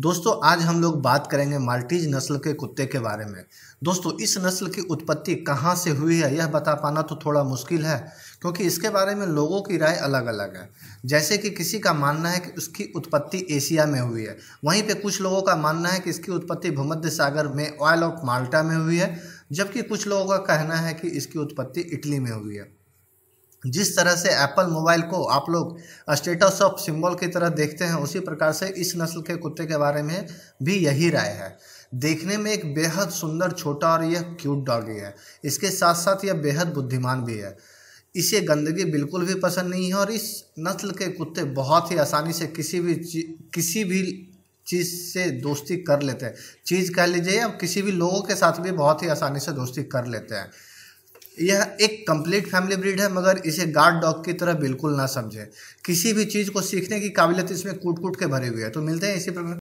दोस्तों आज हम लोग बात करेंगे माल्टीज नस्ल के कुत्ते के बारे में दोस्तों इस नस्ल की उत्पत्ति कहाँ से हुई है यह बता पाना तो थोड़ा मुश्किल है क्योंकि इसके बारे में लोगों की राय अलग अलग है जैसे कि किसी का मानना है कि उसकी उत्पत्ति एशिया में हुई है वहीं पे कुछ लोगों का मानना है कि इसकी उत्पत्ति भूमध्य सागर में ऑयल ऑफ माल्टा में हुई है जबकि कुछ लोगों का कहना है कि इसकी उत्पत्ति इटली में हुई है जिस तरह से एप्पल मोबाइल को आप लोग स्टेटस ऑफ सिंबल की तरह देखते हैं उसी प्रकार से इस नस्ल के कुत्ते के बारे में भी यही राय है देखने में एक बेहद सुंदर छोटा और यह क्यूट डॉगी है इसके साथ साथ यह बेहद बुद्धिमान भी है इसे गंदगी बिल्कुल भी पसंद नहीं है और इस नस्ल के कुत्ते बहुत ही आसानी से किसी भी किसी भी चीज़ से दोस्ती कर लेते हैं चीज़ कह लीजिए या किसी भी लोगों के साथ भी बहुत ही आसानी से दोस्ती कर लेते हैं यह एक कंप्लीट फैमिली ब्रीड है मगर इसे गार्ड डॉग की तरह बिल्कुल ना समझें किसी भी चीज़ को सीखने की काबिलियत इसमें कूट कूट के भरे हुए है तो मिलते हैं इसी प्रकार